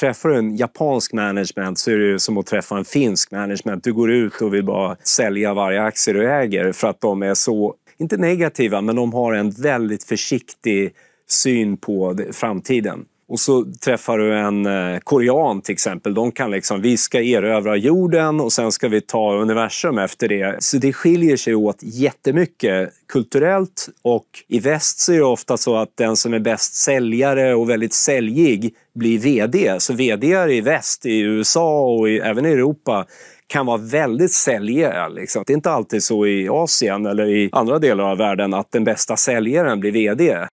Träffar du en japansk management så är det som att träffa en finsk management. Du går ut och vill bara sälja varje aktie du äger för att de är så, inte negativa, men de har en väldigt försiktig syn på framtiden. Och så träffar du en eh, korean till exempel. De kan liksom, vi ska erövra jorden och sen ska vi ta universum efter det. Så det skiljer sig åt jättemycket kulturellt och i väst så är det ofta så att den som är bäst säljare och väldigt säljig blir VD. Så VD i väst, i USA och i, även i Europa kan vara väldigt säljiga. Liksom. Det är inte alltid så i Asien eller i andra delar av världen att den bästa säljaren blir VD.